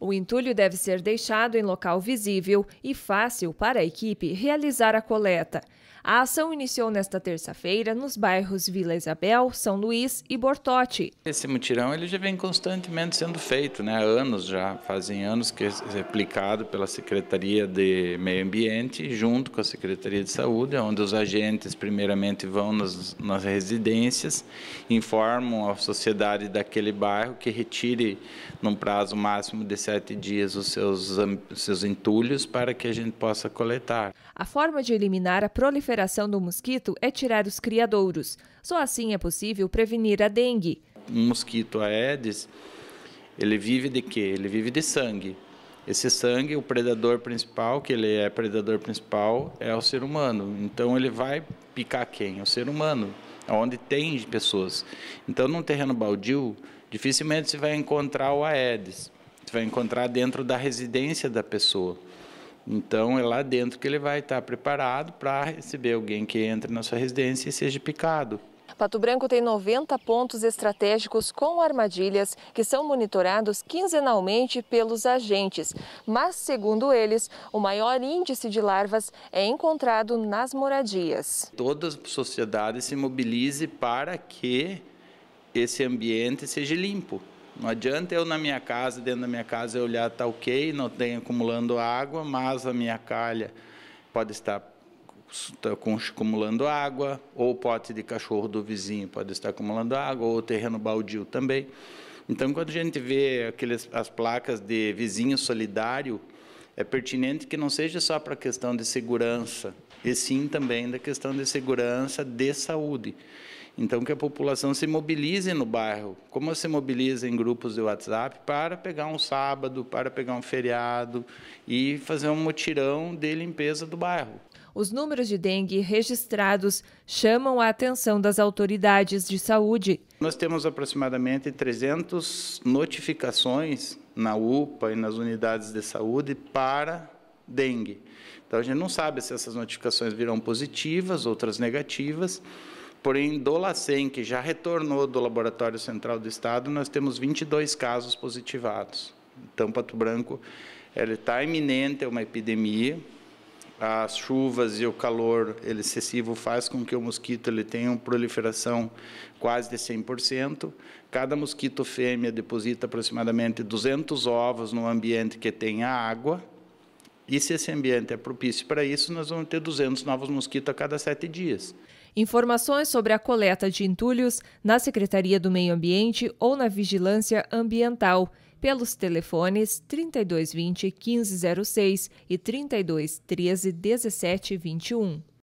O entulho deve ser deixado em local visível e fácil para a equipe realizar a coleta. A ação iniciou nesta terça-feira nos bairros Vila Isabel, São Luís e Bortote. Esse mutirão ele já vem constantemente sendo feito, né? há anos já, fazem anos que é aplicado pela Secretaria de Meio Ambiente junto com a Secretaria de Saúde, onde os agentes primeiramente vão nas, nas residências, informam a sociedade daquele bairro que retire num prazo máximo de sete dias os seus, seus entulhos para que a gente possa coletar. A forma de eliminar a proliferação proliferação do mosquito é tirar os criadouros. Só assim é possível prevenir a dengue. Um mosquito Aedes, ele vive de quê? Ele vive de sangue. Esse sangue, o predador principal, que ele é predador principal, é o ser humano. Então ele vai picar quem? É o ser humano, é onde tem pessoas. Então num terreno baldio, dificilmente você vai encontrar o Aedes. Você vai encontrar dentro da residência da pessoa. Então, é lá dentro que ele vai estar preparado para receber alguém que entre na sua residência e seja picado. Pato Branco tem 90 pontos estratégicos com armadilhas que são monitorados quinzenalmente pelos agentes. Mas, segundo eles, o maior índice de larvas é encontrado nas moradias. Toda a sociedade se mobilize para que esse ambiente seja limpo. Não adianta eu na minha casa, dentro da minha casa, eu olhar tá ok, não tem acumulando água, mas a minha calha pode estar tá acumulando água, ou o pote de cachorro do vizinho pode estar acumulando água, ou o terreno baldio também. Então, quando a gente vê aqueles, as placas de vizinho solidário, é pertinente que não seja só para a questão de segurança, e sim também da questão de segurança de saúde. Então, que a população se mobilize no bairro, como se mobiliza em grupos de WhatsApp, para pegar um sábado, para pegar um feriado e fazer um mutirão de limpeza do bairro. Os números de dengue registrados chamam a atenção das autoridades de saúde. Nós temos aproximadamente 300 notificações na UPA e nas unidades de saúde para dengue. Então, a gente não sabe se essas notificações virão positivas, outras negativas. Porém, do LACEN, que já retornou do Laboratório Central do Estado, nós temos 22 casos positivados. Então, Pato Branco está iminente, é uma epidemia. As chuvas e o calor ele, excessivo faz com que o mosquito ele tenha uma proliferação quase de 100%. Cada mosquito fêmea deposita aproximadamente 200 ovos num ambiente que tenha água. E se esse ambiente é propício para isso, nós vamos ter 200 novos mosquitos a cada sete dias. Informações sobre a coleta de entulhos na Secretaria do Meio Ambiente ou na Vigilância Ambiental pelos telefones 3220 1506 e 3213 1721.